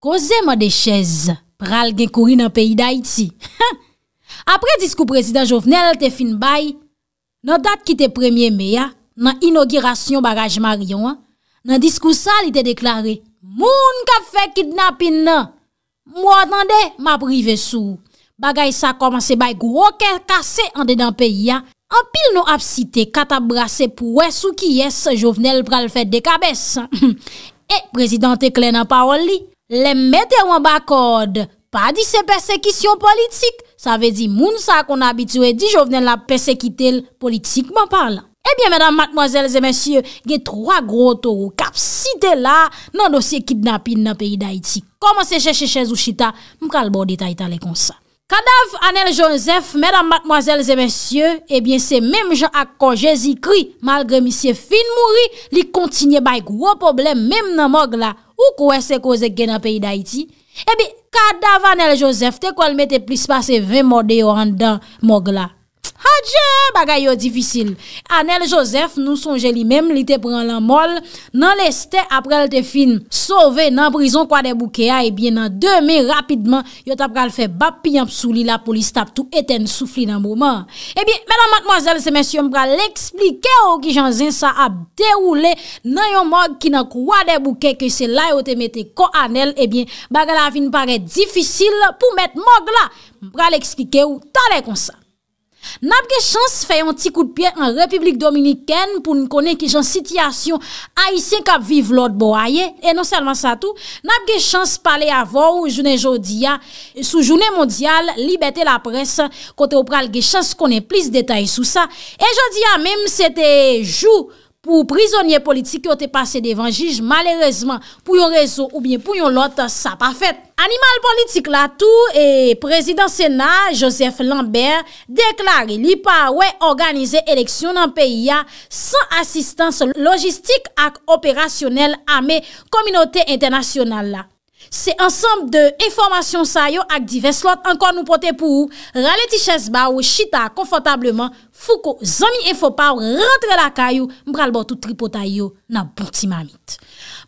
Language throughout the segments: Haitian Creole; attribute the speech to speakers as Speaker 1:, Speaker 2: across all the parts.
Speaker 1: Koze ma de chez, pral gen kouri nan peyi da iti. Apre diskou prezident Jovenel te fin bay, nan dat ki te premye me ya, nan inogirasyon baraj maryon, nan diskou sa li te deklare, moun ka fe kidnapin nan. Mwa tande, ma prive sou. Bagay sa komanse bay kou oker kase an de dan peyi ya, an pil nou ap site katabrase pou es ou ki yes, Jovenel pral fet de kabes. E prezident te klen nan paol li, Le mèter ou an ba akorde, pa di se persekisyon politik, sa ve di moun sa kon abitou e di jo vnen la persekitel politikman parlan. Ebyen eh mèdam matmoazèl zè mèsyè, gey troa gro toro kap si de la nan dosye kidnapin nan peyi da iti. Koman se cheche Chezouchita, mou kalbou detay talè konsa. Kadav Anel Joseph, mèdam matmoazèl zè mèsyè, ebyen se mèm jò akon jèzi kri, malgre misye fin mouri, li kontinye bay gro problem mèm nan mog la. Ou kou wese kou ze gen a peyi da iti? Ebi, eh ka Davanel Joseph te kou almete plis pase 20 morde yo an dan mog la. Hadje bagay yo difisil. Anel Josef nou son jeli mem li te pran lan mol nan leste aprel te fin sove nan brison kwa debouke a. Ebyen nan deme rapidman yo tapral fe bap piyamp sou li la polis tap tou eten soufli nan mouman. Ebyen menan matmozal se mensyon mpral eksplike ou ki jan zin sa ap deroule nan yon mog ki nan kwa debouke ke se la yo te mette ko anel. Ebyen bagay la fin pare difisil pou mette mog la mpral eksplike ou tale kon sa. Nap ge chans fè yon ti kout piè an Republik Dominikèn pou nou konen ki jan sityasyon a isen kap viv lòt bo a ye. E non salman sa tou, nap ge chans pale avò ou jounen jodi ya sou jounen mondial Liberté la presse kote ou pral ge chans konen plis detay sou sa. E jodi ya mèm se te jou. Pou prizonye politik yo te pase devan jij malerezman pou yon rezo ou bien pou yon lot sa pa fet. Animal politik la tou e prezident sena Joseph Lambert deklare li pa we organize eleksyon nan peyi ya san asistans logistik ak operasyonel ame kominote internasyonal la. Se ansanm de enformasyon sa yo ak divers lot ankon nou pote pou ou, rale ti ches ba ou chita konfotableman, fou ko zami enfo pa ou rentre la ka yo, mbral bot ou tripota yo nan bouti mamit.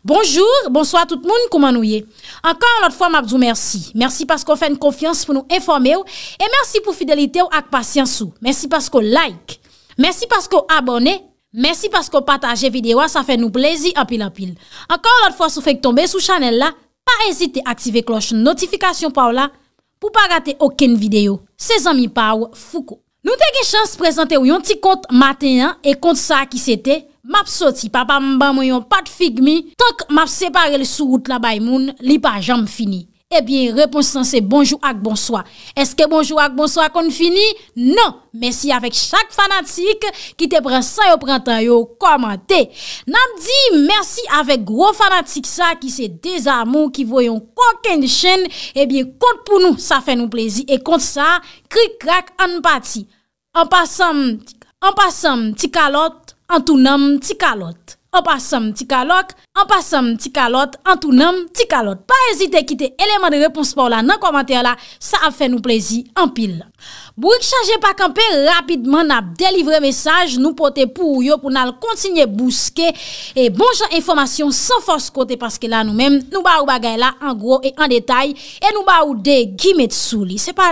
Speaker 1: Bonjour, bonsoi tout moun kouman ou ye. Ankon anot fwa mabzou mersi. Mersi paskou fèn konfians pou nou enforme ou, e mersi pou fidelite ou ak pasyans ou. Mersi paskou like. Mersi paskou abone. Mersi paskou pataje videwa, sa fè nou plezi apil apil. Ankon anot fwa sou fèk tombe sou chanel la, Pa ezite aktive kloche notifikasyon pa ou la pou pa rate oken video. Se zami pa ou fuko. Nou te gen chans prezante ou yon ti kont matenyan e kont sa ki sete, map soti pa pa mba mwen yon pat fig mi, tank map separe li sou gout la bay moun, li pa jam fini. Ebyen, eh reponsan se bonjou ak bonsoa. Eske bonjou ak bonsoa kon fini? Non, mersi avek chak fanatik ki te prensan yo prentan yo komante. Namdi, mersi avek gro fanatik sa ki se dezamou, ki voyon kon ken di chen. Ebyen, kont pou nou, sa fe nou plezi. E kont sa, krik krak an pati. An pasam, an pasam, ti kalot, an tou nam, ti kalot. An pasam ti kalot, an pasam ti kalot, an tou nam ti kalot. Pa ezite kite eleman de repons pou la nan komantè la, sa ap fè nou plezi an pil la. Bourik chaje pa kampe rapidman na delivre mesaj nou pote pou ou yo pou nan l kontinye bouske e bonjan informasyon san fos kote paske la nou men, nou ba ou bagay la an gro e an detay e nou ba ou de gime tsou li, se pa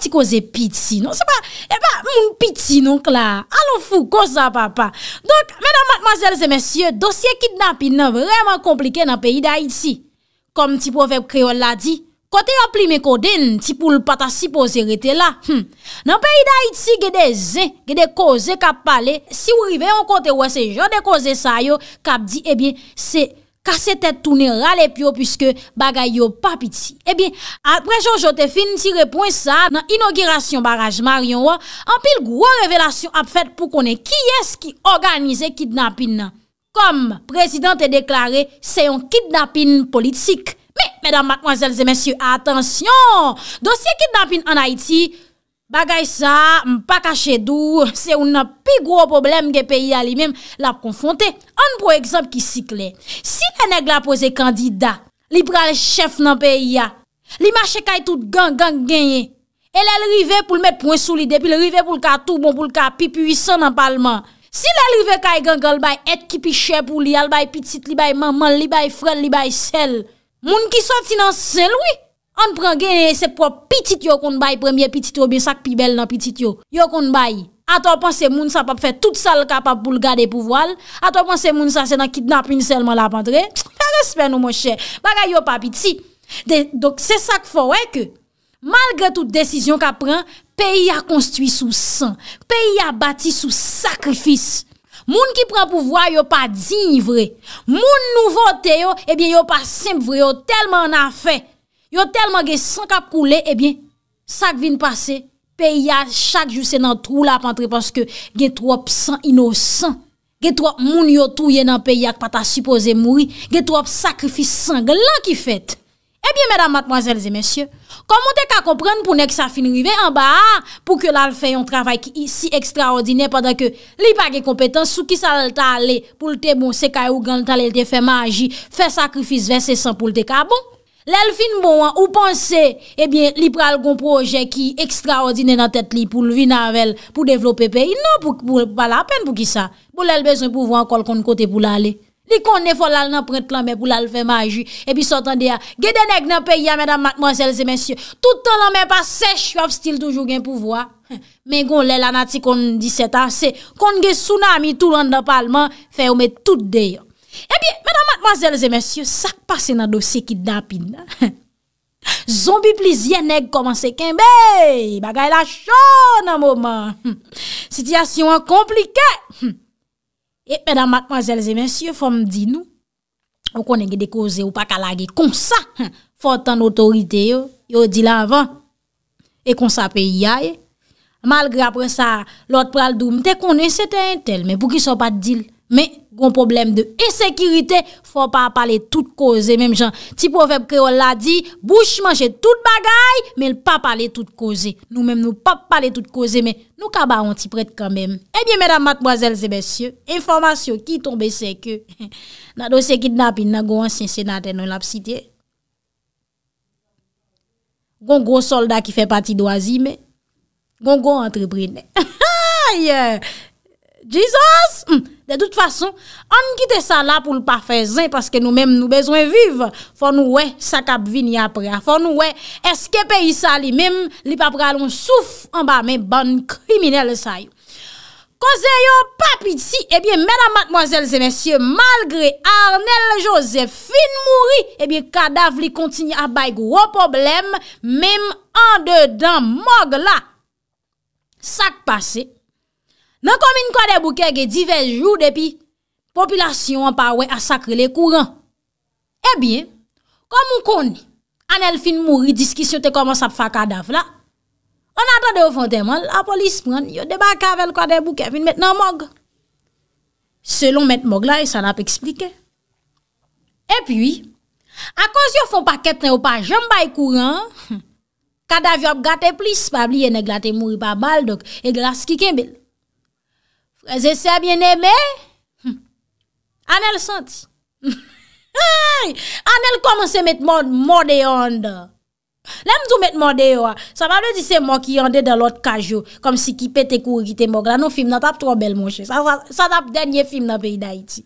Speaker 1: ti koze piti non, se pa, e eh pa moun piti non kla, alon fou koza papa Donk, menan matmazelze mesye, dosye kidnap in nan vreman komplike nan peyi da iti Kom ti profep kriol la di Kote ap li me kode, ti pou l pata si pose rete la. Hm. Nan peyida iti gede ze, gede koze kap pale, si ou rive an kote wese jo de koze sa yo, kap di, ebyen, eh se kase tete toune rale pyo pwiske bagay yo papiti. Ebyen, eh apre jote fin tirepon sa, nan inogirasyon baraj maryon wa, an pil gwo revelasyon ap fet pou kone ki eski organize kidnapin nan. Kom, prezident te deklare, se yon kidnapin politik. Me, medan matmwazelze, mensyou, atensyon, dosye ki dampin an Haiti, bagay sa, mpa kache dou, se un nan pi gro problem ge pe yi a li menm la konfonte. An pou ekzamp ki si klet, si lè neg la pose kandida, li pral chef nan pe yi a, li mache kay tout gang gang genye, elè lrive pou l met pronsou li depi lrive pou l ka tou bon pou l ka pi pu yi son nan palman, si lè lrive kay gang gang l bay et ki pi che pou li al bay pitit, li bay mamman, li bay frel, li bay sel, Moun ki soti nan sen lwi, an pran gen sep prop pitit yo kon bay, premye pitit yo, bin sak pi bel nan pitit yo. Yo kon bay, a to pan se moun sa pap fe tout sal kapap pou l gade pou voal, a to pan se moun sa se nan kidnap in selman la pantre, respe nou mon chè, baga yo papi ti. Dok se sak fo wek, malgre tout desisyon ka pran, peyi a konstui sou san, peyi a bati sou sakrifis. Moun ki pran pouvwa yo pa din vre, moun nouvote yo, ebyen eh yo pa simp vre, yo telman nan fe, yo telman ge sank ap koule, ebyen, eh sak vin pase, pe ya chak juse nan trou la ap antre, pwanske ge trwap san inosan, ge trwap moun yo touye nan pe ya pata suppose mouri, ge trwap sakrifis san, glan ki fet. Ebyen eh mèdam matmwazèl zè mèsyè, komon te ka kompren pou nek sa fin rive an ba an pou ke lal fè yon travay ki si ekstraordinè padan ke li pa ge kompetans sou ki sa lal ta ale pou lte bon sekay bon, ou gran ta ale lte fè maji, fè sakrifis vè se san pou lte eh ka bon. Lel fin bon an ou pon se ebyen li pral gon projè ki ekstraordinè nan tèt li pou lvi navel pou devlopè peyi, nan pou pa la pen pou ki sa, pou lel bezon pou vwa an kol kon kote pou lale. Li kon ne fo lal nan prent lan me pou lal fe maji. E pi sotan de ya, gede neg nan pe ya mèdam matmazèl zè mèsyo. Toutan lan me pa sech yo avstil toujou gen pou vwa. Men kon lè lan ati kon 17 ansè. Kon gen sounami tou lan nan palman, fe ou me tout de ya. E pi mèdam matmazèl zè mèsyo, sak pa se nan dosye ki dapin. Zombi plizye neg komanse ken bey. Bagay la chon nan mouman. Sityasyon komplike. E, mèdamak, mazelze, mèsyè, fòm di nou, wò konen ge dekoze, wò pa kalage, konsa, fò tan otorite yo, yo di la avan, e konsa pe yaye. Mal gra apre sa, lòt pral doum, te konen, se te entel, mè pou ki so pat dil, mè, Gon problem de esekirite, fwa pa pale tout koze. Mem jan, ti profep kreol la di, bouche manche tout bagay, men l pa pale tout koze. Nou men nou pa pale tout koze, men nou kaba an ti pret kanmem. Ebyen, eh medan matmoazel ze besye, informasyon ki tombe seke. Nan dosye kidnap, in nan go an sinse nan tenon lap site. Gon gros soldat ki fe pati do azi, men. Gon go entreprenè. Ha, aye, aye. Jesus, hmm. de tout fason, an gite sa la pou l pa fe zin Paske nou menm nou bezwen viv Fon nou we, sa kap vini apre Fon nou we, eskepe y sa li menm Li pa praloun souf, an ba men ban kriminele say Koze yo papiti, ebyen menam matmoazel zemensye Malgre Arnel Josephine mouri Ebyen kadaf li kontini ap bay gro problem Menm an dedan mog la Sak pase Men komine kwa de bouke ge divez jou depi, populasyon an pa we asakre le kouran. E eh bi, komon kon an el fin mouri diski sote koman sa pa fa kadaf la, an atande ou fonte man, la polis pran, yo deba kavel kwa de bouke fin met nan mog. Selon met mog la, e san ap eksplike. E pi, an kons yo fon pa ketnen ou pa jambay kouran, kadaf yo ap gate plis, pabli ene glate mouri pa bal dok, e glas ki kembel. E zese a bien eme, anel sent. Anel komanse met moun moun de yon de. Lem zou met moun de yon, sa mabou di se moun ki yon de de lot kajo, kom si ki pete kou gite moun. Nan nou film nan tap tro bel moun che, sa tap denye film nan peyi da iti.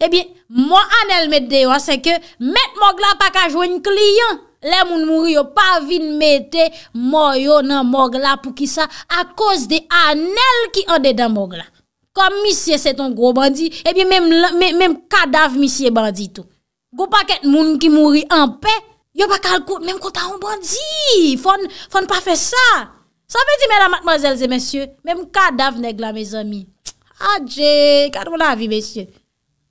Speaker 1: E bi, moun anel met de yon, se ke met moun la pa kajo yon kliyon. Le moun mouri yo pa vin mette, mou yo nan mog la pou ki sa, a kous de anel ki an de dan mog la. Kom misye se ton gro bandi, e bi menm kadav misye bandi tou. Gou pa ket moun ki mouri an pe, yo pa kal kout, menm kout an moun bandi. Fon pa fe sa. Sa pe di menm matmazelze mensye, menm kadav neg la me zami. Adje, kad moun avi mensye.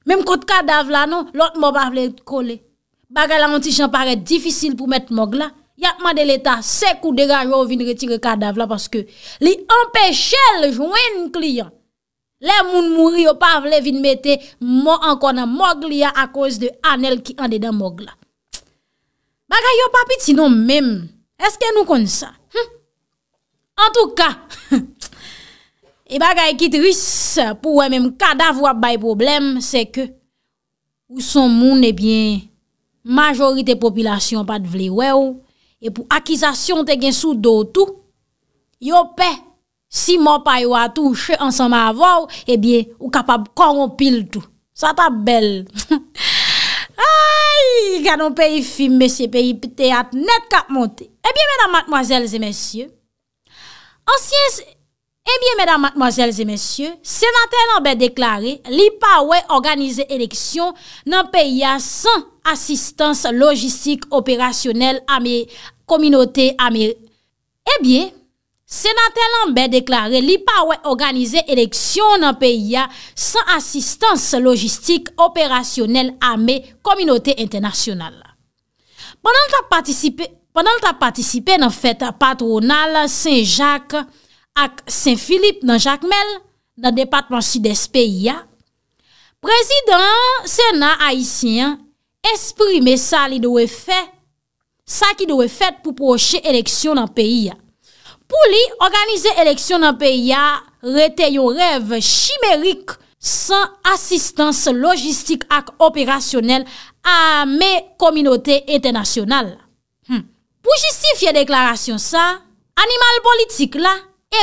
Speaker 1: Menm kout kadav la nou, lot mou pa vle kole. Baga la antichan pare diffisil pou met mog la, yakman de l'Etat sekou dera yo vin retire kadaf la, paske li empèche le jouen kliyan. Le moun mouri yo pa vle vin mette, mou ankon a mog li ya a kouz de anel ki ane den mog la. Baga yo papit sinon mèm, eske nou kon sa? Hm? En tou ka, e baga e kitris pou wèm mèm kadaf wap bay problem, se ke ou son moun ebyen, eh Majori te popilasyon pa te vle we ou, e pou akizasyon te gen sou do tou, yo pe, si mò pa yo a tou, chè ansan ma avò ou, e bie, ou kapab korompil tou. Sa tab bel. Ay, gyanon pe yi film, mèsyè, pe yi teyat, net kap monte. E bie, mèdan mwazèl zè mèsyè, ansyen zè, Ebyen, eh mèdam, mwazèlzè, mèsyè, sè natè l'an bè deklare li pa wè organize eleksyon nan peya san asistans logistik operasyonel amè kominote amè. Ebyen, eh sè natè l'an bè deklare li pa wè organize eleksyon nan peya san asistans logistik operasyonel amè kominote internasyonel. Pendan lta patisipe nan fèt Patronal, Saint-Jacques, ak Saint-Philippe nan Jacquemelle, nan Departement Sud-Est Pays, Prezident Sénat Haïtien, esprime sa li doè fè, sa ki doè fè pou proche eleksyon nan Pays. Pou li, organize eleksyon nan Pays, rete yon rev chimerik, san asistans logistik ak operasyonel a me kominote entenasyonal. Hm. Pou jistifiye deklarasyon sa, animal politik la,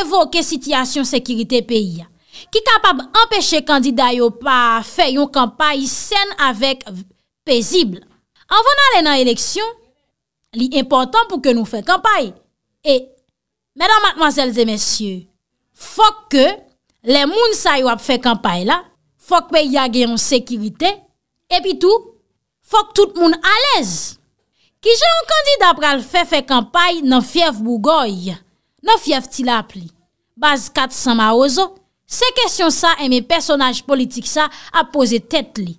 Speaker 1: evoke sityasyon sekirite peyi, ki kapab empeshe kandida yo pa fe yon kampay sen avèk pezibl. An vona le nan eleksyon, li importan pou ke nou fe kampay. E, mèdan matmazèl de mèsyè, fok ke le moun sa yo ap fe kampay la, fok pe yagè yon sekirite, epi tou, fok tout moun alez. Ki jè yon kandida pral fe fè kampay nan fèv bougoye, Non fyev ti la ap li? Baz kat san ma ozo? Se kesyon sa e me personaj politik sa ap pose tet li.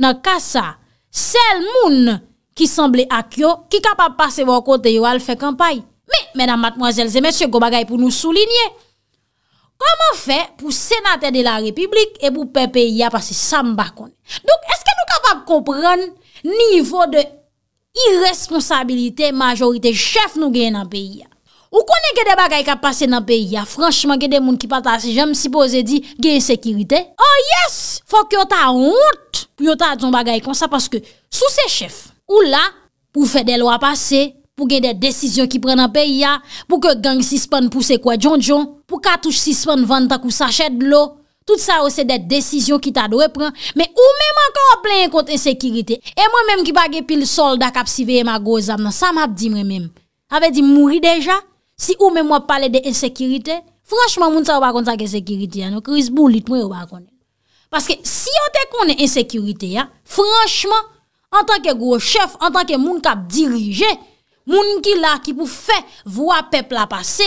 Speaker 1: Non ka sa, sel moun ki sanble ak yo, ki kapap pase wakote yo al fe kampay? Me, menam matmwazelze, monsye, go bagay pou nou soulinye. Koman fe pou senate de la republik e pou pepe ya pase san bakon? Dok, eske nou kapap kompran nivou de irresponsabilite majorite chef nou gen nan peyi ya? Ou konen gede bagay ka pase nan peyi ya? Franchman gede moun ki pata se jem sipoze di gen sekirite? Oh yes! Fok yo ta hout pou yo ta adzon bagay kon sa paske sou se chef. Ou la pou fede lo a pase, pou gen de desisyon ki pren nan peyi ya, pou ke gang sispan puse kwa djon djon, pou katouj sispan vantak ou sachet blo, tout sa ou se de desisyon ki ta do repren, men ou men man ka opleyen konten sekirite. E mwen menm ki bagye pil solda kap si veye ma goz am nan, sa m ap di mre menm. Ave di mouri deja? Si ou men mwa pale de ensekiritè, franschman moun sa wakon sa ensekiritè ya nou, kriz boulit mwen wakon. Paske si yo te konen ensekiritè ya, franschman, an tanke gwo chef, an tanke moun kap dirije, moun ki la ki pou fe vwa pep la pase,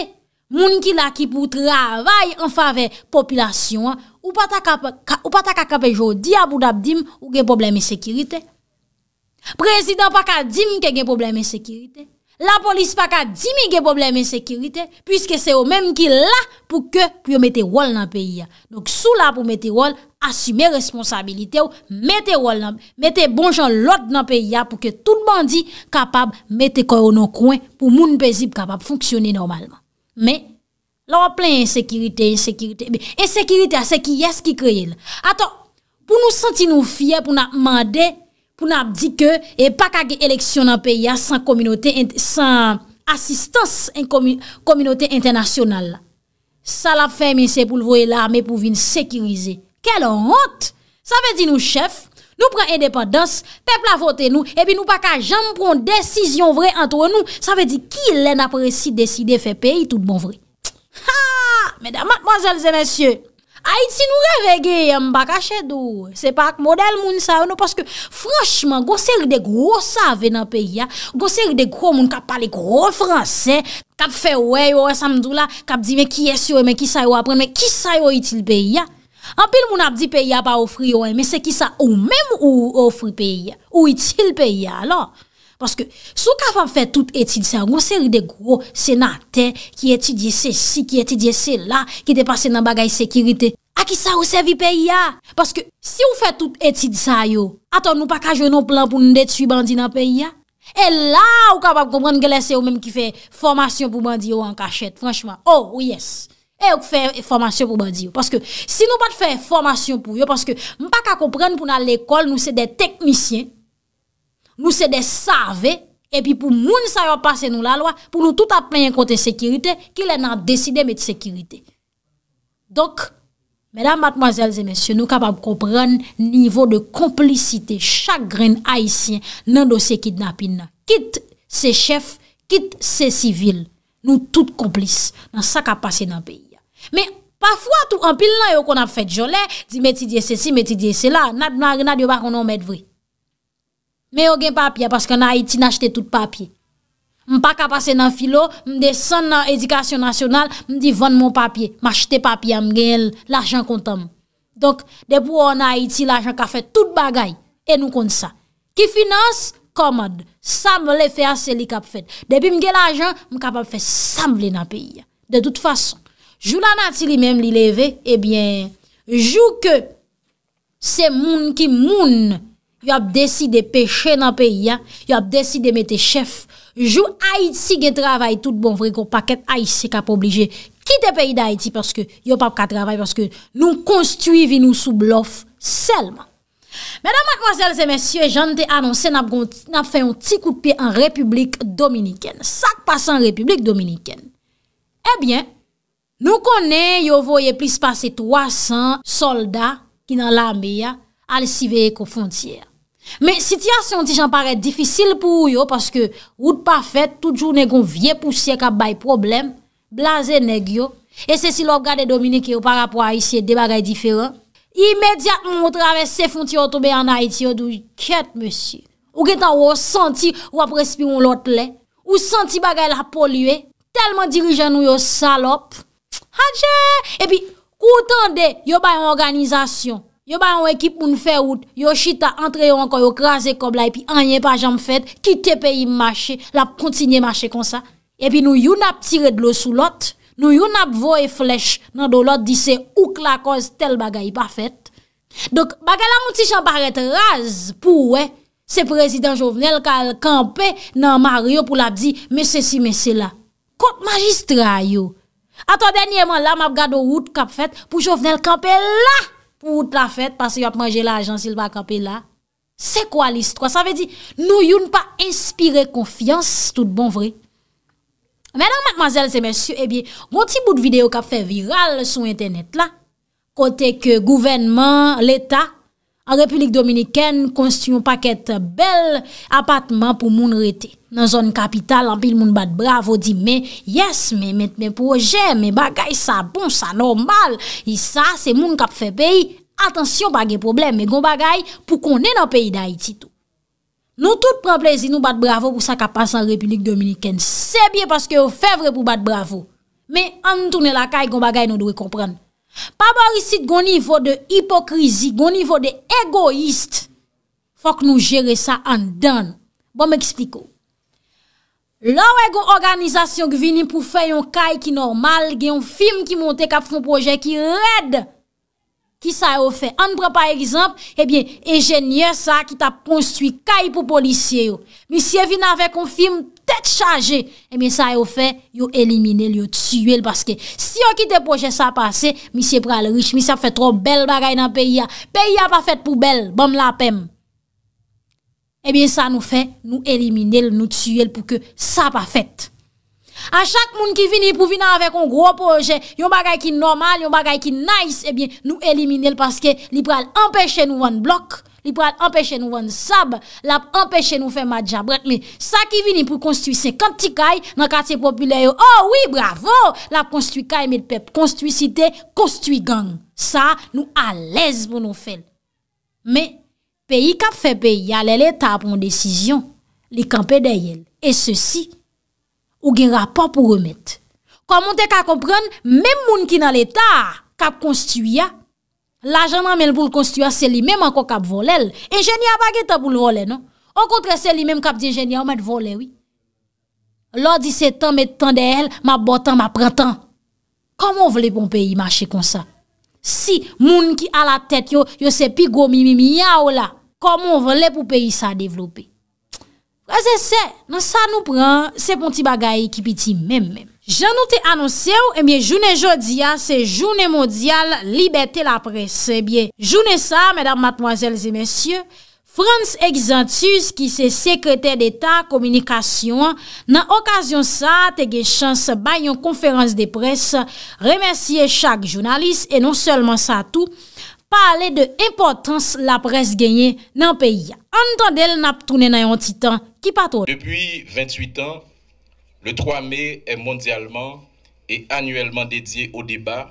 Speaker 1: moun ki la ki pou travay an fave populasyon, ou pata ka kape jodi abou dab dim ou gen problem ensekiritè. Prezident pa ka dim ke gen problem ensekiritè. La polis pa ka di mi ge problem insekirite, pwiske se ou menm ki la pou ke pou yo mette wol nan peyi ya. Donk sou la pou mette wol, asume responsabilite ou mette wol nan peyi ya, mette bonjon lot nan peyi ya pou ke tout bandi kapab mette koronon kwen pou moun pezi pou kapab fonksyonen normalman. Men, la wap plen insekirite, insekirite, insekirite a se ki yes ki kreye la. Aton, pou nou senti nou fye pou nou mande, Poun ap di ke e pa ka ge eleksyon an peya san kominote, san asistans en kominote internasyonal. Sa la fe men se pou l vre la, men pou vin sekirize. Kel on rote? Sa ve di nou chef, nou pren endepadans, pepla vote nou, e pi nou pa ka janm pron desisyon vre antre nou. Sa ve di ki len ap resi deside fe peyi tout bon vre. Haa, men damat manjelze men sye. Non, a iti nou revege yon baka chedou, se pak model moun sa yon nou, paske franchman, gose rde gro sa venan pe ya, gose rde gro moun kap pale gro franse, kap fe wey yo wey samdou la, kap di me ki es yo wey, me ki sa yo apren, me ki sa yo itil pe ya. Anpil moun ap di pe ya pa ofri yo wey, me se ki sa ou mem ou ofri pe ya, ou itil pe ya lò. Paske sou ka fè tout etid sa yo, ou seri de gwo, se nan ten, ki etidye se si, ki etidye se la, ki te pase nan bagay sekirite. Aki sa ou servi pe ya? Paske si ou fè tout etid sa yo, aton nou pa ka jounon plan pou nou detu bandi nan pe ya? E la ou ka pa komprenne gelese yo mèm ki fè formasyon pou bandi yo an kachet? Franchman, oh yes! E ou fè formasyon pou bandi yo? Paske si nou pa te fè formasyon pou yo, paske mpa ka komprenne pou nan l'ekol, nou se de teknisyen, Nou se de save, epi pou moun sa yo pase nou la lwa, pou nou tout ap penyen kote sekirite, ki lè nan deside met sekirite. Dok, mèdam, matmazèl, zè mèsyon, nou kapap kompren nivou de komplicite, chagren haisyen, nan dosye kidnapin nan. Kit se chef, kit se sivil, nou tout komplis, nan sa kapase nan peyi. Mè, pafwa tou ampil nan yo kon ap fèd jolè, di metidye se si, metidye se la, nad yo bakon nan met vri. Men yo gen papye, paske na Haiti n'achete tout papye. M pa kapase nan filo, m de san nan edikasyon nasyonal, m di vande mon papye, m achete papye, m gen l'ajan kontan m. Donk, depou an Haiti, l'ajan ka fè tout bagay, e nou kont sa. Ki finance, komad, samble fè asè li kap fè. Depi m gen l'ajan, m kapap fè samble nan piya. De tout fason, jou la nati li menm li leve, ebyen, eh jou ke, se moun ki moun, yo ap desi de peche nan peyi ya, yo ap desi de mette chef, jou Haiti gen travay tout bon, vreko paket Haitse kap oblije, kite peyi da Haiti, yo pap ka travay, nou konstuive nou sou blof selman. Mèdame, mademoiselles et messieurs, jante anonsen ap fè yon ti koupi an Republik Dominikèn, sak pasan Republik Dominikèn. Ebyen, eh nou konen yo voye plis pase 300 soldat ki nan la Ambeya al siveye ko fontyer. Men sityasyon ti jan pare difisil pou yo, paske wout pa fet, toutjou negon vie pou sye ka bay problem, blaze neg yo, e se si lop gade dominike yo parapwa a isye de bagay diferan, imediat moun moutrave sefonti yo tobe an a iti yo dou, ket monsi, ou getan wosanti wap respiron lotle, wosanti bagay la polye, telman dirijan nou yo salop, hajè, e pi koutande yo bay an organizasyon, Yo ba yon ekip moun fè wout, yo chita antre yon kon yon krasè kob la, epi anye pa jam fèt, kite pe yon mâche, lap kontinye mâche kon sa, epi nou yon ap tire dlo sou lot, nou yon ap voye flech nan do lot, di se ouk la koz tel bagay pa fèt. Dok bagay la moun ti chan paret raz pou we, se prezident Jovenel kal kampe nan Mario pou lap di, mè se si mè se la. Kop magistra yo. Ato denye man la map gado wout kap fèt, pou Jovenel kampe la, Pout la fèt, pa se yo ap manje la ajan sil pa kapè la. Se kwa list kwa? Sa ve di, nou yon pa inspire konfians, tout bon vre. Mè nan, mèk mazel se mèsyou, ebyè, mouti bout videyo kap fè viral sou internet la, kote ke gouvenman, l'état, An Republik Dominikèn konstuyon paket bel apatman pou moun rete. Nan zon kapital, an pil moun bat bravo, di men, yes, men met men proje, men bagay sa bon, sa normal. Y sa, se moun kap fe peyi, atensyon bagye probleme, men goun bagay pou konen an peyi da iti tou. Nou tout preplezi nou bat bravo pou sa kap pasan Republik Dominikèn. Se bie paske yo fe vre pou bat bravo, men an toune la kaye goun bagay nou dwe komprenn. Pa barisit gwen nivou de hipokrizi, gwen nivou de egoist, fok nou jere sa an dan. Bon me ekspliko. Lou e gwen organizasyon gweni pou fe yon kay ki normal, gwen yon film ki monte kap fon proje ki redd. Ki sa yo fe, an pran paye gizamp, ebyen, enjenye sa ki ta ponstuit kay pou policye yo. Misye vin ave konfirm, tet chaje, ebyen, sa yo fe, yo elimine, yo tsyu el, paske si yo ki depoje sa pase, misye pran le riche, misye fe tro bel bagay nan peyi ya, peyi ya pa fet pou bel, bom la pem. Ebyen, sa nou fe, nou elimine, nou tsyu el pou ke sa pa fet. A chak moun ki vini pou vina avèk on gro proje, yon bagay ki normal, yon bagay ki nice, ebyen eh nou elimine l paske li pral empèche nou wèn blok, li pral empèche nou wèn sab, lap empèche nou fè madja bret, me sa ki vini pou konstuise kanti kay, nan kati populè yo, oh oui bravo, lap konstuise kay, met pep, konstuise site, konstuise gang. Sa nou alèz pou nou fèl. Me, peyi kap fè peyi, yalè lè ta apon desisyon, li kampe deyèl, e se si. ou gen rapop ou remet. Komon te ka kompren, mem moun ki nan l'Etat kap konstuya, la janan men pou l'konstuya se li men man kon kap volel, enjenya pa gen tap pou l'vole, non? Ou kontre se li men kap di enjenya ou men vole, oui? Lors di se tan met tan de el, ma botan, ma prantan, komon vle pou mpeyi mache kon sa? Si moun ki a la tet yo, yo se pi gomi, mi, mi, mi, ya ou la, komon vle pou mpeyi sa devlopi? Prese se, nan sa nou pran, se pon ti bagay ki piti men men. Jan nou te anonsye ou, e eh bie jounen jodia, ah, se jounen mondial, libette la presse. Se eh bie jounen sa, mèdame, matmoazèl, zi mèsyè, Frans Exantius ki se sekretè d'Etat Komunikasyon nan okasyon sa te gechans bayon konferans de presse, remersiye chak jounalist, e non selman sa tou, pale de impotans la pres genye nan peyi. An tan del nap toune nan yon titan ki pato. Depi
Speaker 2: 28 an, le 3 mey e mondialman e anuelman dedye ou deba,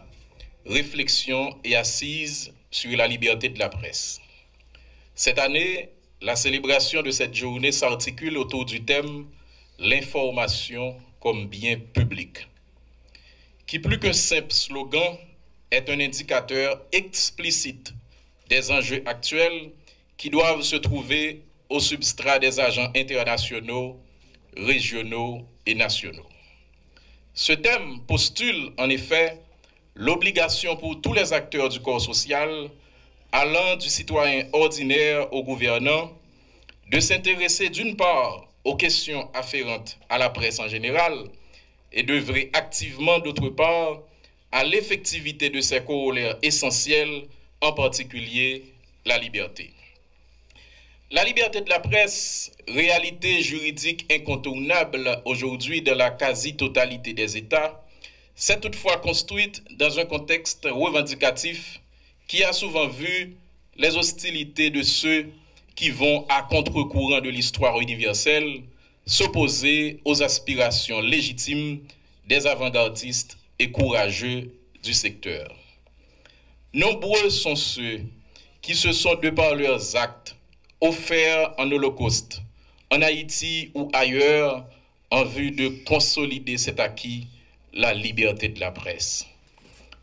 Speaker 2: refleksyon e asiz su la liberte de la pres. Set ane, la celebrasyon de set jounen sa artikul oto du tem l'informasyon kom byen publik. Ki plu ke semp slogan est un indicateur explicite des enjeux actuels qui doivent se trouver au substrat des agents internationaux, régionaux et nationaux. Ce thème postule en effet l'obligation pour tous les acteurs du corps social, allant du citoyen ordinaire au gouvernant, de s'intéresser d'une part aux questions afférentes à la presse en général et d'œuvrer activement d'autre part à l'effectivité de ses corollaires essentiels, en particulier la liberté. La liberté de la presse, réalité juridique incontournable aujourd'hui dans la quasi-totalité des États, s'est toutefois construite dans un contexte revendicatif qui a souvent vu les hostilités de ceux qui vont à contre-courant de l'histoire universelle s'opposer aux aspirations légitimes des avant-gardistes et courageux du secteur. Nombreux sont ceux qui se sont, de par leurs actes, offerts en holocauste, en Haïti ou ailleurs, en vue de consolider cet acquis, la liberté de la presse.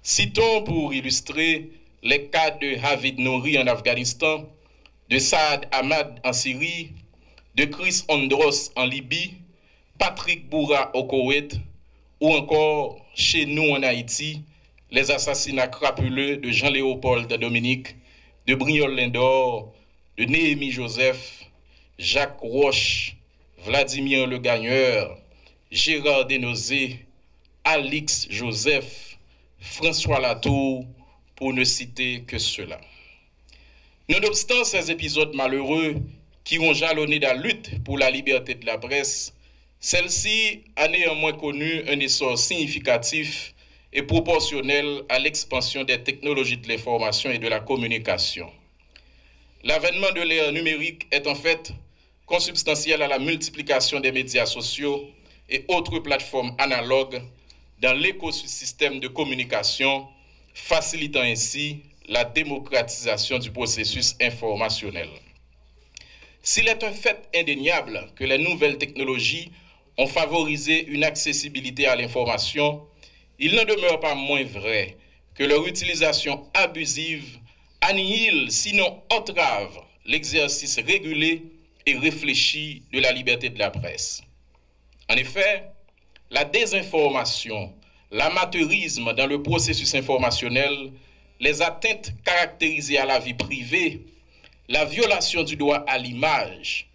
Speaker 2: Citons pour illustrer les cas de Havid Nouri en Afghanistan, de Saad Ahmad en Syrie, de Chris Andros en Libye, Patrick Boura au Koweït, ou encore chez nous en Haïti, les assassinats crapuleux de Jean-Léopold Dominique, de Briol Lindor, de Néhémie Joseph, Jacques Roche, Vladimir Le Gagneur, Gérard Denozé, Alix Joseph, François Latour, pour ne citer que cela. Nonobstant ces épisodes malheureux qui ont jalonné la lutte pour la liberté de la presse, celle-ci a néanmoins connu un essor significatif et proportionnel à l'expansion des technologies de l'information et de la communication. L'avènement de l'ère numérique est en fait consubstantiel à la multiplication des médias sociaux et autres plateformes analogues dans l'écosystème de communication, facilitant ainsi la démocratisation du processus informationnel. S'il est un fait indéniable que les nouvelles technologies ont favorisé une accessibilité à l'information, il n'en demeure pas moins vrai que leur utilisation abusive annihile, sinon entrave, l'exercice régulé et réfléchi de la liberté de la presse. En effet, la désinformation, l'amateurisme dans le processus informationnel, les atteintes caractérisées à la vie privée, la violation du droit à l'image,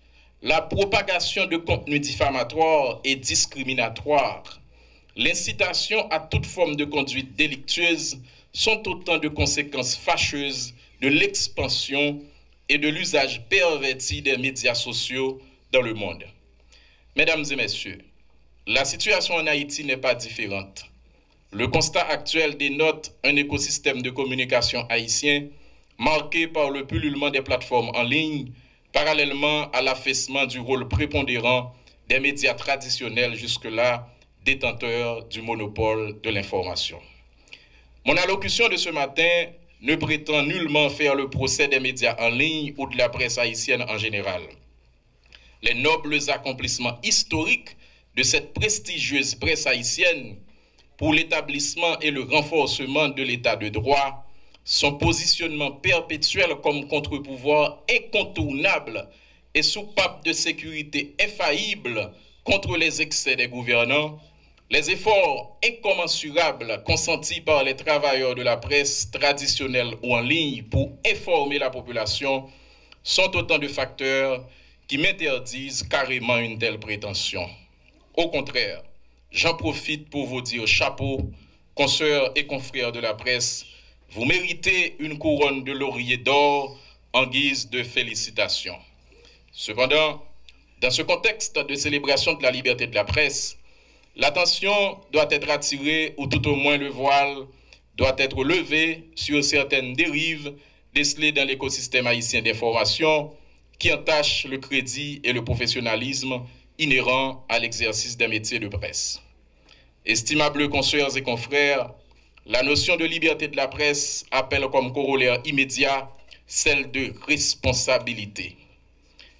Speaker 2: la propagation de contenus diffamatoires et discriminatoires, l'incitation à toute forme de conduite délictueuse sont autant de conséquences fâcheuses de l'expansion et de l'usage perverti des médias sociaux dans le monde. Mesdames et messieurs, la situation en Haïti n'est pas différente. Le constat actuel dénote un écosystème de communication haïtien marqué par le pullulement des plateformes en ligne parallèlement à l'affaissement du rôle prépondérant des médias traditionnels jusque-là détenteurs du monopole de l'information. Mon allocution de ce matin ne prétend nullement faire le procès des médias en ligne ou de la presse haïtienne en général. Les nobles accomplissements historiques de cette prestigieuse presse haïtienne pour l'établissement et le renforcement de l'état de droit son positionnement perpétuel comme contre-pouvoir incontournable et sous soupape de sécurité infaillible contre les excès des gouvernants, les efforts incommensurables consentis par les travailleurs de la presse traditionnelle ou en ligne pour informer la population sont autant de facteurs qui m'interdisent carrément une telle prétention. Au contraire, j'en profite pour vous dire chapeau, consoeurs et confrères de la presse, vous méritez une couronne de laurier d'or en guise de félicitations. Cependant, dans ce contexte de célébration de la liberté de la presse, l'attention doit être attirée, ou tout au moins le voile doit être levé sur certaines dérives décelées dans l'écosystème haïtien d'information qui entachent le crédit et le professionnalisme inhérents à l'exercice d'un métier de presse. Estimables consoeurs et confrères, la notion de liberté de la presse appelle comme corollaire immédiat celle de responsabilité.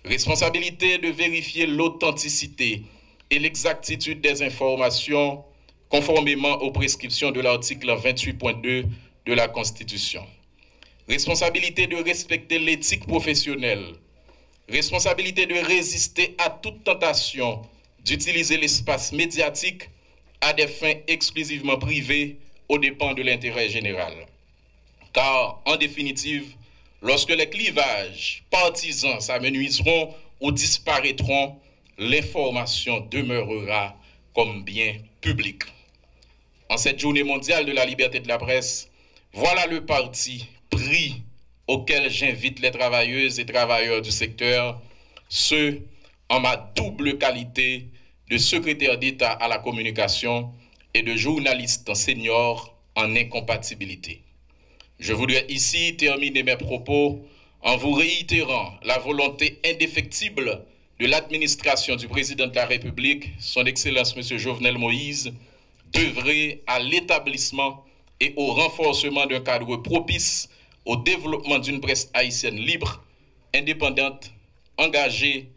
Speaker 2: Responsabilité de vérifier l'authenticité et l'exactitude des informations conformément aux prescriptions de l'article 28.2 de la Constitution. Responsabilité de respecter l'éthique professionnelle. Responsabilité de résister à toute tentation d'utiliser l'espace médiatique à des fins exclusivement privées au dépens de l'intérêt général. Car, en définitive, lorsque les clivages partisans s'amenuiseront ou disparaîtront, l'information demeurera comme bien public. En cette journée mondiale de la liberté de la presse, voilà le parti pris auquel j'invite les travailleuses et travailleurs du secteur, ceux en ma double qualité de secrétaire d'État à la communication, et de journalistes seniors en incompatibilité. Je voudrais ici terminer mes propos en vous réitérant la volonté indéfectible de l'administration du président de la République, son Excellence M. Jovenel Moïse, d'œuvrer à l'établissement et au renforcement d'un cadre propice au développement d'une presse haïtienne libre, indépendante, engagée,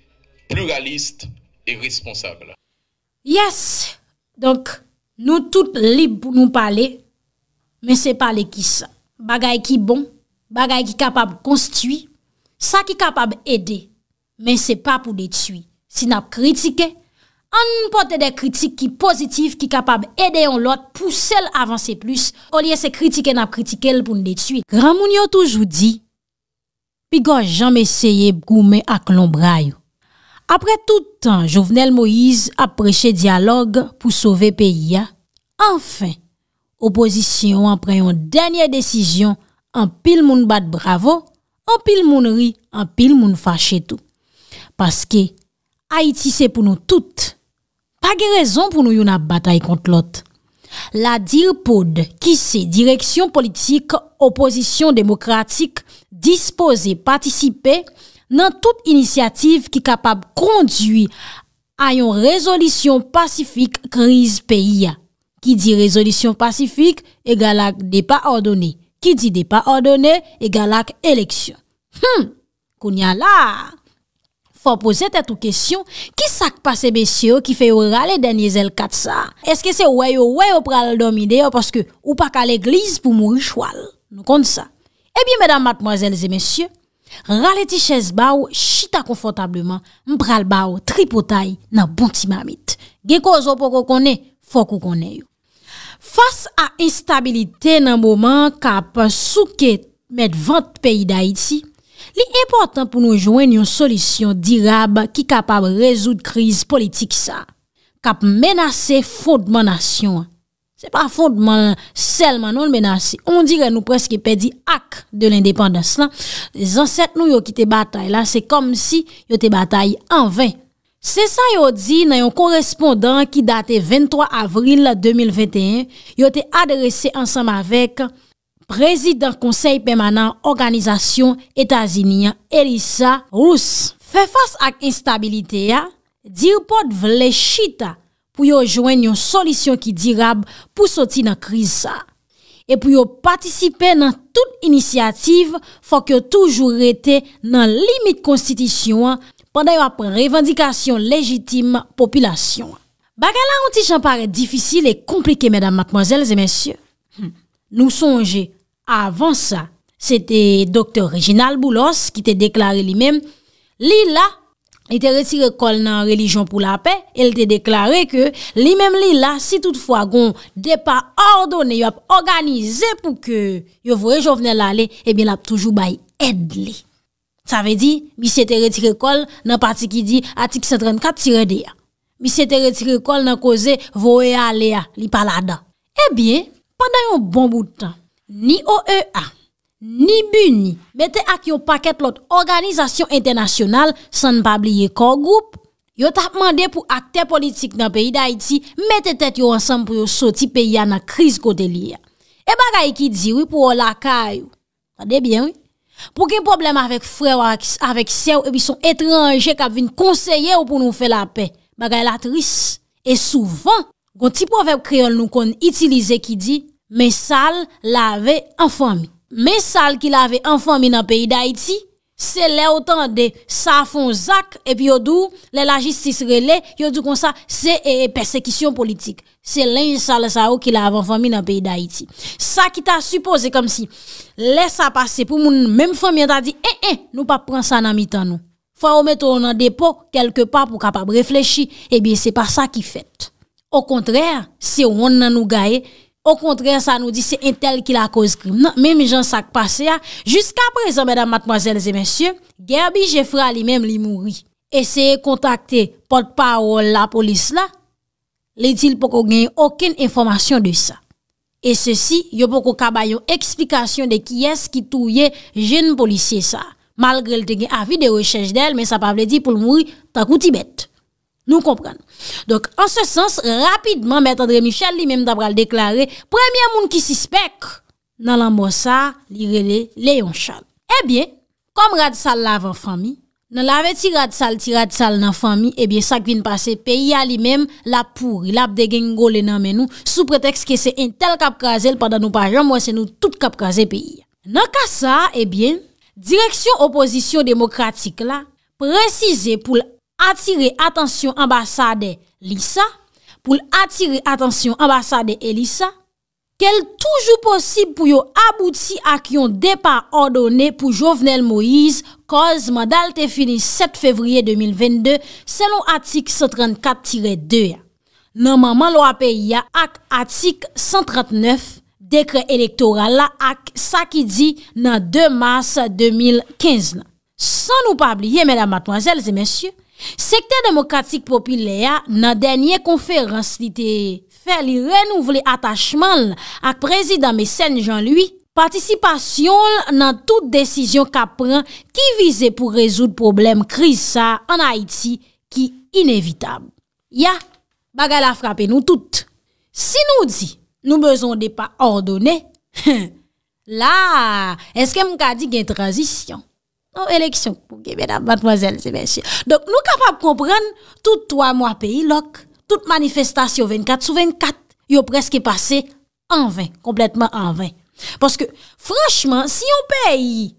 Speaker 2: pluraliste et responsable.
Speaker 1: Yes! Donc, Nou tout li pou nou pale, men se pale ki sa. Bagay ki bon, bagay ki kapab konstui, sa ki kapab ede, men se pa pou detui. Si nap kritike, an pou te de kritik ki pozitif, ki kapab ede yon lot pou sel avanse plus, olye se kritike nap kritike l pou nou detui. Ramounio toujou di, pi go jame seye bgoume ak lombrayou. apre tout an, Jouvenel Moïse apreche diyalogue pou sove peyi ya, anfen, oposisyon apre yon denye desisyon, an pil moun bat bravo, an pil moun ri, an pil moun fache tou. Paske, Haiti se pou nou tout, pa ge rezon pou nou yon ap batay kont lot. La dirpode ki se direksyon politik, oposisyon demokratik, dispose patisipe, nan tout inisiatif ki kapab kondwi a yon rezolisyon pasifik kriz peyi ya. Ki di rezolisyon pasifik, e galak depa ordone. Ki di depa ordone, e galak eleksyon. Hmm, kounya la. Fò posè tètou kesyon, ki sak pase mesyè ou ki fè ou ra le denye zel katsa? Eske se wè yo wè yo pral domine yo paske ou pa ka le gliz pou mou chwal? Nou kont sa. E biye, mèdam matmozèl zè mesyè, Raleti ches baw, chita konfotableman, mbral baw, tripotay nan bonti mamit. Gen kozo poko konen, foko konen yo. Fas a instabilite nan mouman kap souke met vant peyi da iti, li important pou nou jwen yon solisyon dirab ki kapab rezout kriz politik sa. Kap menase foudmanasyon an. Se pa fond man sel man nou menase. On dire nou preske pedi ak de l'independens la. Des anset nou yo ki te batay la. Se kom si yo te batay an vè. Se san yo di nan yon korespondant ki date 23 avril 2021. Yo te adrese ansam avek prezident konsey pèmanan organizasyon Etaziniya Elisa Rous. Fè fas ak instabilite ya, dir pot vle chita. pou yo jwen yon solisyon ki dirab pou soti nan kriz sa. E pou yo patisipe nan tout inisiyatif, fòk yo toujou rete nan limit konstitisyon, panday wap revendikasyon lejitim populasyon. Bagay la, onti chan pare difisil e komplike, mèdam matmazèl, zè mèsyè. Nou sonje, avan sa, se te doktor Reginald Boulos ki te deklare li mèm, li la, Ni te retire kol nan relijyon pou la pe, el te deklare ke li mem li la si tout fwa gon depa ordo ne yo ap organize pou ke yo vwe jo vne la le, ebyen la ap toujou baye edle. Sa ve di, mi se te retire kol nan pati ki di atik 134 sirede ya. Mi se te retire kol nan koze vwe a le ya li palada. Ebyen, eh pandan yon bon boutan, ni o e a. Ni buni, mette ak yo paket lot organizasyon internasyonal san pa bli ye kor group. Yo tap mande pou akte politik nan peyi da iti, mette tet yo ansam pou yo soti peyi ya nan kriz kote li ya. E bagay ki di, wipo wola kayo. Sa debyen wè? Pou gen problem avek frewa, avek sew, ebi son etranje kap vin konseye ou pou nou fe la pe. Bagay la tris. E souvan, gonti pou avek kreol nou kon itilize ki di, men sal, lave, anfami. Men sal ki la ave an fami nan peyi da iti, se le otan de sa fon zak, epi yo dou, le la jistis rele, yo dou kon sa, se e, e persekisyon politik. Se len sal sa ou ki la ave an fami nan peyi da iti. Sa ki ta suppose kom si, le sa pase pou moun, men fami an ta di, eh eh, nou pa pran sa nan mitan nou. Fa ou meto ou nan depo, kelke pa pou kapap reflechi, ebi eh se pa sa ki fet. Ou kontrèr, se ou won nan nou gaye, Ou kontren sa nou di se entel ki la koz krim nan, men mi jan sak pase ya. Juska prezant, madame, mademoiselles et messieurs, Gerbi Jeffra li menm li mouri. Eseye kontakte potpawol la polis la, le di l poko genye oken informasyon de sa. E se si, yo poko kabayon eksplikasyon de ki es ki touye jen polisye sa. Malgre l te gen avi de rechèj del, men sa pa vle di pou l mouri, ta kouti bete. Nou kompren. Dok, an se sens, rapidman, Mètre André Michel li mèm tabral deklaré, premiè moun ki sispek, nan lan mò sa, li rele, le yon chan. Ebyen, kom rad sal lavan fami, nan lave ti rad sal, ti rad sal nan fami, ebyen, sak vin pase, peyi a li mèm la pouri, la ap de geng gole nan men nou, sou preteks ke se intel kapkaze, lpada nou pa jan mò se nou tout kapkaze peyi. Nan ka sa, ebyen, Direksyon Opposition Démokratik la, prezise pou l'anak, atire atensyon ambasade lisa, pou l atire atensyon ambasade elisa, kel toujou posib pou yo abouti ak yon depa ordone pou Jovenel Moïse koz madal te finis 7 fevriye 2022 selon atik 134-2 ya. Nan manman lwa peyi ya ak atik 139 dekre elektoral la ak sa ki di nan 2 mars 2015 la. San nou pa bliye, mèdame, matoazelze, mèsyou, Sekte demokratik popilè ya nan denye konferans li te fè li renouv li atachman l ak prezidame Sène Jean-Louis, patisipasyon l nan tout desisyon kapren ki vize pou rezoud problem kriz sa an Haiti ki inevitab. Ya, baga la frapè nou tout. Si nou di nou bezon de pa ordonè, la, eske mkadi gen tranzisyon. Nou eleksyon pou ge, mèdam, mèdam, mèdam, mèdam, mèdam. Don nou kapap kompren tout 3 mwa peyi lok, tout manifestasyon 24, sou 24, yo preske pase en 20, kompletman en 20. Poske, franchman, si yo peyi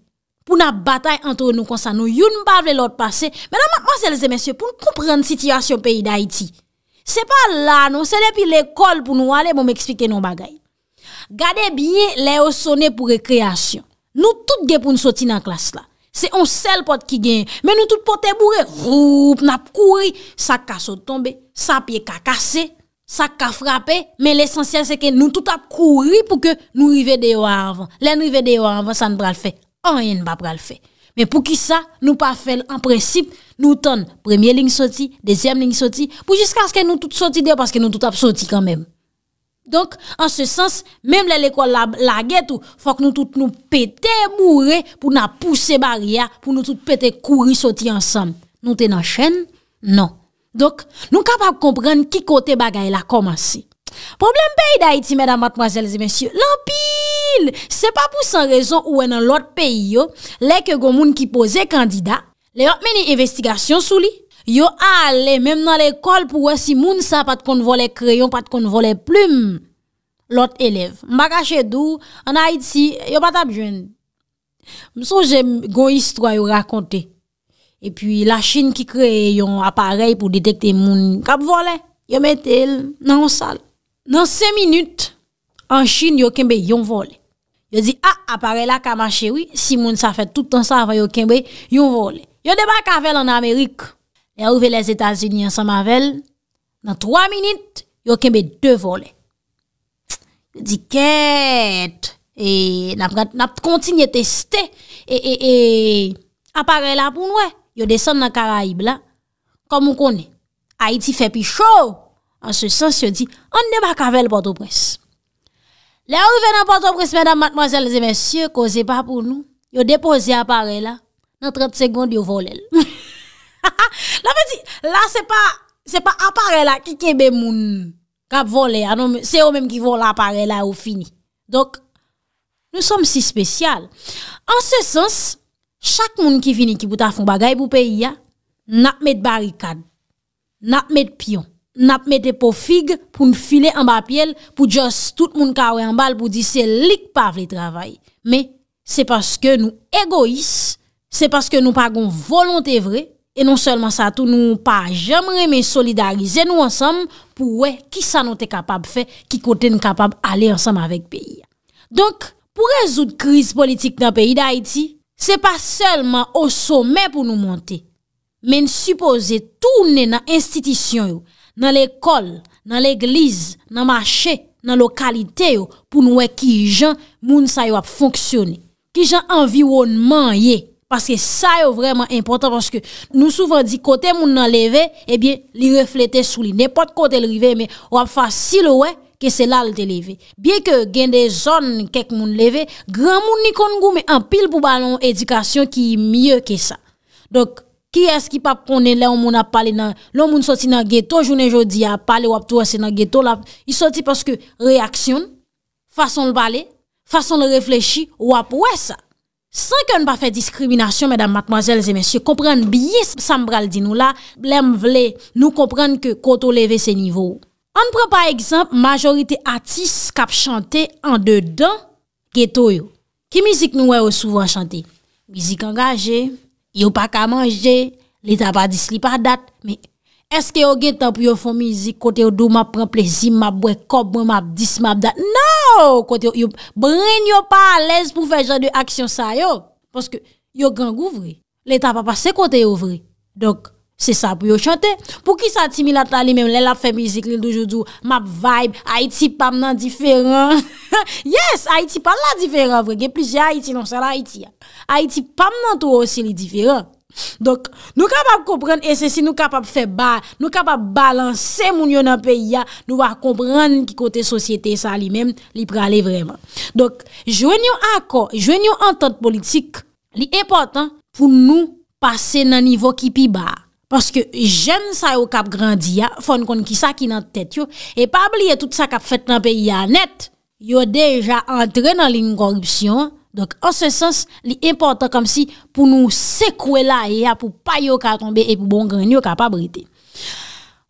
Speaker 1: pou na batay antre nou konsan, nou yon mpa vle lòt pase, mèdam, mèdam, mèdam, mèdam, mèdam, mèdam, pou nou kompren sityasyon peyi da iti, se pa la nou, se de pi l'ekol pou nou ale, mw mw ekspike nou bagay. Gade biye le o sonne pou rekreasyon. Nou tout ge pou nou soti nan klas la. Se on sel pot ki gen, men nou tout pot e bourre, roup, nap kouri, sa ka sot tombe, sa pie ka kase, sa ka frape, men l'esensyen se ke nou tout ap kouri pou ke nou rive deyo avan. Len nou rive deyo avan, sa nou pral fe, an yon ba pral fe. Men pou ki sa, nou pa fel, an precipe, nou ton, premye ling soti, dezyem ling soti, pou jiska an se ke nou tout soti deyo, paske nou tout ap soti kanmen. Donk, an se sens, mèm lè lè kwa lagè tou, fòk nou tout nou pète moure pou nou pousse bariya, pou nou tout pète kouri soti ansam. Nou ten an chèn? Non. Donk, nou kapap kompren ki kote bagay la komansi. Problem pey da iti, mèdam matmazèl zi mèsyè, l'ampil! Se pa pou san rezon ouè nan lòt pey yo, lè ke gomoun ki pose kandida, lè yo meni investigasyon sou li. yo allez même dans l'école pour voir si moun sa pas de kon voler crayon, pas de kon voler plume l'autre élève. m'a caché d'où en Haïti, yo pas t'a jeune. M'songe gon histoire yo raconter. Et puis la Chine qui crée un appareil pour détecter moun kap volé, yo mettel dans sal Dans 5 minutes en Chine yo kembe yon volé. Yo dit ah appareil là ka marché oui, si moun ça fait tout temps ça avant yo kembe yon volé. Yo débarque avec en Amérique. Les arrivé les États-Unis ensemble avec dans trois minutes, a eu deux volets. Dit quête et n'a à continué tester et et et appareil là pour nous, yo descend dans Caraïbes là comme on connaît. Haïti fait plus chaud. En ce sens, il dit on pas avec Port-au-Prince. Les arrivé dans Port-au-Prince mesdames, mademoiselles et messieurs, causez pas pour nous. a déposé appareil là dans 30 secondes a volé. là là, c'est pas, c'est pas appareil là qui kebe moun, qui volé, c'est eux même qui volent l'appareil là au fini. Donc, nous sommes si spécial. En ce sens, chaque monde qui vient qui bouta font bagay pour pays n'a met barricade, n'a met pion, n'a met de pofigue pour nous filer en bas piel pour juste tout le monde qui en balle pour dire c'est lik pas le travail. Mais c'est parce que nous égoïstes, c'est parce que nous pas volonté vraie E non selman sa tou nou pa jemre men solidarize nou ansam pou we ki sa nou te kapab fe, ki kote nou kapab ale ansam avek peyi. Donk, pou rezout kriz politik nan peyi da iti, se pa selman o somen pou nou monte, men suppose tou mnen nan institisyon yo, nan l'ekol, nan l'eglize, nan machè, nan lokalite yo, pou nou we ki jan moun sa yo ap fonksyone, ki jan anviwounman ye yo. Parce que ça est vraiment important parce que nous souvent dit côté mon enlevé, eh bien, il reflète sur lui. N'importe côté le rivé, mais on facile ouais que c'est là le levé. Bien que gen des zones quelques moun levé, grand moun ni kon mais en pile pour ballon éducation qui mieux que ça. Donc qui est-ce qui pas connaît là on a parlé dans l'on moun sorti dans ghetto journée jodi a parlé ou a c'est dans ghetto là, il sorti parce que réaction, façon de parler, façon de réfléchir ou ouais ça. San ke an pa fè diskriminasyon, mèdam matmazèl zè mèsyè, komprenn biye sam bral di nou la, blèm vle, nou komprenn ke koto leve se nivou. An pran pa ekzamp, majorite atis kap chante an de dan, geto yo. Ki mizik nou wè ou souvan chante? Mizik angaje, yo pa ka manje, li tapadis li pa dat, me... Eske yo gen tan pou yo fon mizik kote yo dou ma pren plezi, ma bwe, kob mwen, ma dis, ma bda. No! Kote yo, yo brenyo pa alèz pou fè jan de aksyon sa yo. Pwoske, yo gen gouvre. Le ta pa pa se kote yo ouvre. Donk, se sa pou yo chante. Pou ki sa timi la tali mem, lè la fè mizik, lè dojoujou, map vibe, haiti pam nan diferan. Yes! Haiti pa la diferan vwe. Gen pli jè haiti, non se la haiti ya. Haiti pam nan tou wè osi li diferan. Donk, nou kapap kompren esesi, nou kapap fe bar, nou kapap balanse moun yo nan peyi ya, nou wak kompren ki kote sosyete sa li men, li pre ale vreman. Donk, jwen yo akor, jwen yo antante politik, li epotan pou nou pase nan nivou ki pi bar. Paske jen sa yo kap grandiya, fon kon ki sa ki nan tet yo, e pabliye tout sa kap fet nan peyi ya net, yo deja antre nan ling korupsyon, Donk, an se sens, li importan kom si pou nou sekwe la e ya pou pa yo ka tombe e pou bonkren yo ka pabrite.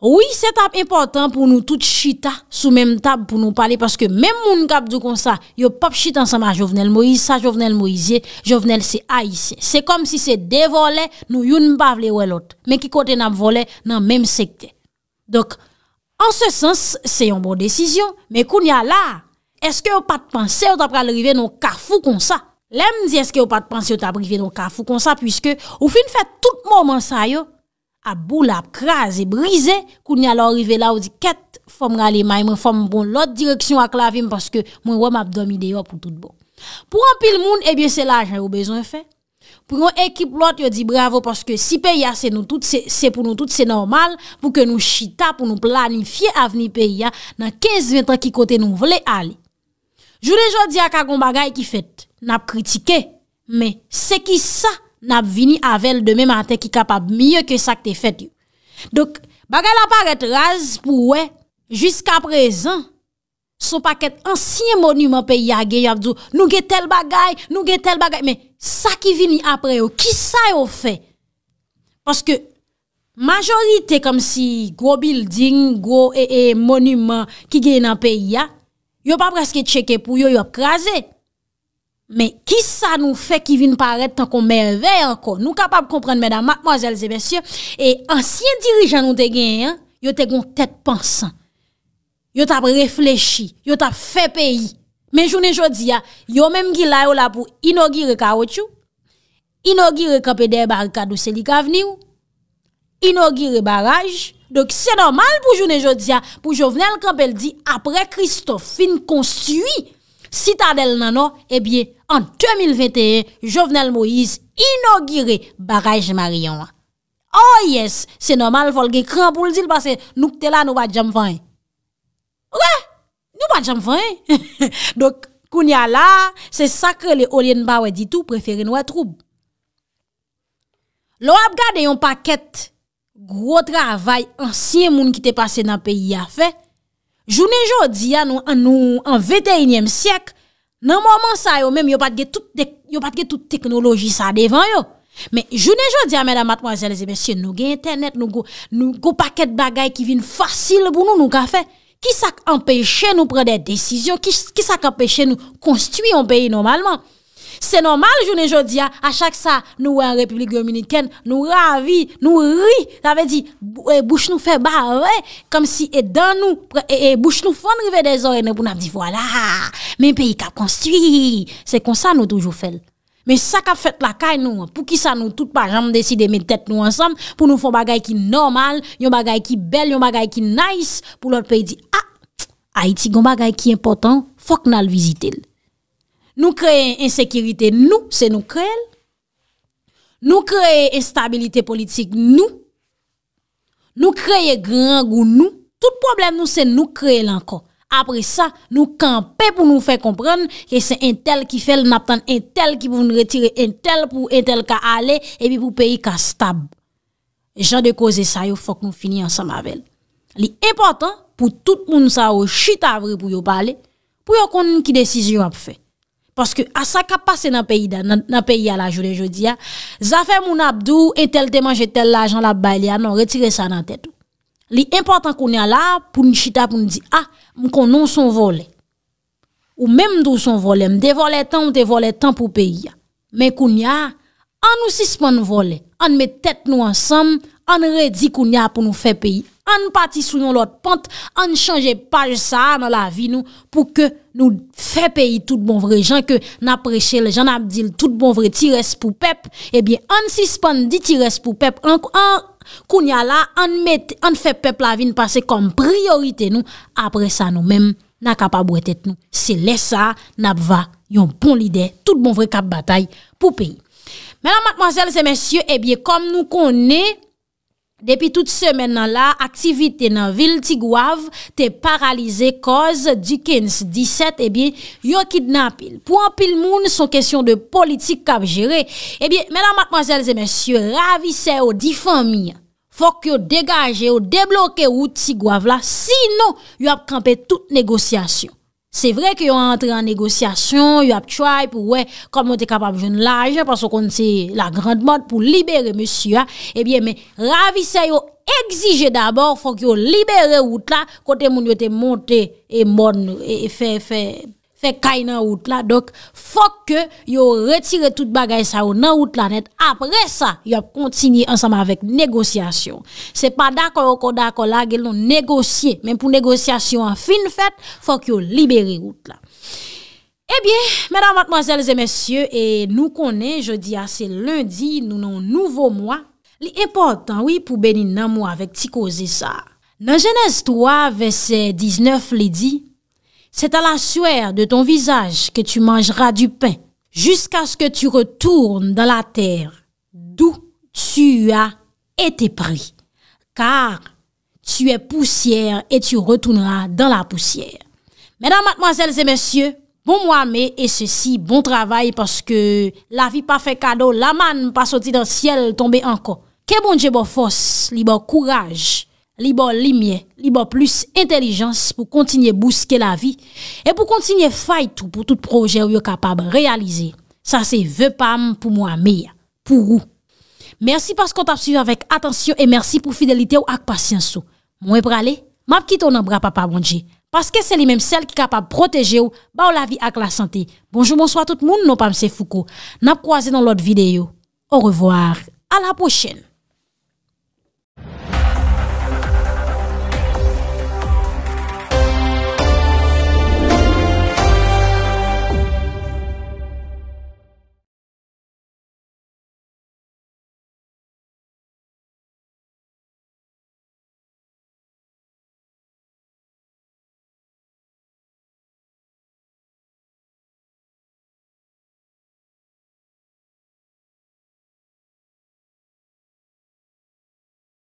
Speaker 1: Ouye, se tap importan pou nou tout chita sou menm tab pou nou pale. Paske menm moun kap du konsa, yo pap chita ansama Jovenel Moise, sa Jovenel Moise, Jovenel se A.I.C. Se kom si se devole nou yon mbavle ou elot, men ki kote nam vole nan menm sekte. Donk, an se sens, se yon bon desisyon, men koun ya la. eske ou pa te panse ou ta pral rive nou kafou kon sa? Lem di eske ou pa te panse ou ta prive nou kafou kon sa, pwiske ou fin fè tout mouman sa yo, a bou la kras e brize, kou ni alo rive la ou di ket, fòm rale may, mwen fòm bon lot direksyon ak la vim, paske mwen wèm ap domi deyo pou tout bon. Pou an pil moun, ebyen eh se la ajan ou bezon fè. Pou an ekip lot, yo di bravo, paske si peya se nou tout, se pou nou tout se normal, pou ke nou chita, pou nou planifiye avni peya, nan 15-20 an ki kote nou vle ali. Jou de jò di akakon bagay ki fet, nap kritike, men, se ki sa, nap vini avèl de mè mante ki kapab, myè ke sa ki te fet yo. Dok, bagay la paret raz pou wè, jisk aprezen, sou paket ansyen monumen pe yagye, yavdou, nou ge tel bagay, nou ge tel bagay, men, sa ki vini apre yo, ki sa yo fe? Paske, majori te kom si, gwo building, gwo ee, monumen, ki gen nan pe yagye, yo pas presque checké pour yo, yo crasé. Mais qui ça nous fait qui vient paraître tant qu'on merveille encore? Nous capable de comprendre, mesdames, mademoiselles et messieurs, et anciens dirigeants nous te gagné, hein? yo te gon tête pensant. Yo t'a réfléchi, yo t'a fait pays. Mais journée jodi a, yo même qui là là pour inaugurer caoutchouc, inaugurer camp des barricades où c'est inaugurer barrage, Dok se normal pou jounen jodia pou Jovenel Kampel di apre Kristofin konstiwi sitadel nanon, eh ebyen, an 2021, Jovenel Moïse inogire Baraj Mariyon. Oh yes, se normal folge kran pou l'dil pase nouk tela nou ba djam fany. Ouè, nou ba djam fany. Dok koun ya la, se sakre le olen ba wè ditou preferen wè troub. Lo ap gade yon paket. gros travail ancien monde qui t'est passé dans le pays a fait. Journée jodi nous nous en 21e siècle, dans moment ça yo même pas de toute toute technologie devant yo. Mais journée jodi mesdames mademoiselles et messieurs, nous avons internet, nous avons nous go paquet de choses qui viennent facile pour nous nous ka fait. Qui ça empêche nous prendre des décisions, qui qui ça de nous construire un pays normalement. Se normal jounen jodi a, a chak sa, nou wè an republik yon miniken, nou ravi, nou ri, lave di, eh, bouche nou fè ba, wè, kom si edan nou, bouche nou fon rive de zore, nou pou nam di, wala, men peyi kap konstwi, se kon sa nou toujou fèl. Men sa kap fèt la kay nou, pou ki sa nou tout pa, jaman deside men tèt nou ansam, pou nou fon bagay ki normal, yon bagay ki bel, yon bagay ki nice, pou lor peyi di, a, ah, a iti gon bagay ki important, fok nan l vizite l. Nou kreye ensekirite nou, se nou kreye l. Nou kreye enstabilite politik nou. Nou kreye gran goun nou. Tout problem nou se nou kreye l anko. Apre sa, nou kanpe pou nou fe kompran ke se entel ki fel nap tan entel ki pou nou retire entel pou entel ka ale epi pou peyi ka stab. E jan de koze sa yo fok nou fini ansan mavel. Li important pou tout moun sa yo chita vre pou yo pale pou yo kon nou ki desisyon ap fe. Paske a sa kap pase nan peyi a la jule jodi a, zafè moun abdou, en tel demanje tel la jan non, la bay li a, nan retire sa nan tètou. Li important koun ya la, pou nou chita pou nou di, a, moun kon nou son vole. Ou mèm nou son vole, m de vole tan ou de vole tan pou peyi a. Men koun ya, an nou sisman vole, an mè tèt nou ansam, an re di koun ya pou nou fe peyi a. An pati sou yon lot pante, an chanje pa sa nan la vi nou pou ke nou fe peyi tout bon vre, jan ke nan preche le jan abdil tout bon vre ti res pou pep, e eh bie an sispan di ti res pou pep, an kounya la, an fe pep la vi nou pase kom priorite nou, apre sa nou men, nan kapabou etet nou. Se lesa nan apva yon pon lide, tout bon vre kap batay pou peyi. Menan matmansel se mensye, e eh bie kom nou konen, Depi tout semen nan la, aktivite nan vil tigwav te paralize koz Dikens 17 e eh bi yon kidnapil. Pou an pil moun son kesyon de politik kap jere, e eh bi menan matmazelze mensyo ravise ou difamia. Fok yon degaje ou debloke ou tigwav la, sino yon ap kampe tout negosyasyon. C'est vrai qu'ils ont entré en négociation, ils ont try pour ouais, comment t'es capable de jouer l'argent, parce qu'on c'est la grande mode pour libérer monsieur, hein. eh bien, mais ravissez-vous exige d'abord, faut qu'ils libèrent route là, côté moun monté et bon, et fait, fait, Fèk kay nan wout la, dok fòk ke yo retire tout bagay sa yo nan wout la net. Apre sa, yo ap kontinye ansama vek negosyasyon. Se pa dako yo ko dako la, gelon negosye. Men pou negosyasyon an fin fèt, fòk yo liberi wout la. E bie, mèdam matmazèl zè mèsyè, e nou konè, je di a se lundi, nou nan nouvo mwa. Li important, wè, pou beni nan mwa vek ti kozi sa. Nan Genèse 3, verset 19, li di, C'est à la sueur de ton visage que tu mangeras du pain, jusqu'à ce que tu retournes dans la terre d'où tu as été pris. Car tu es poussière et tu retourneras dans la poussière. Mesdames, mademoiselles et messieurs, bon mois mais et ceci, bon travail parce que la vie pas fait cadeau, la manne pas sortie dans le ciel, tombée encore. Que bon Dieu bon force, libre courage, li bo li mye, li bo plus intelijans pou kontinye bouske la vi e pou kontinye fay tou pou tout proje ou yo kapab realize. Sa se ve pam pou mwa meya. Pou rou. Mersi paskot ap suivi avek atensyon e mersi pou fidelite ou ak pasyansou. Mwen prale, map kitou nan bra papabonji paske se li menm sel ki kapab proteje ou ba ou la vi ak la sante. Bonjou monswa tout moun nou pam se fouko. Nap kwaze nan lot videyo. Au revoir. A la pochene.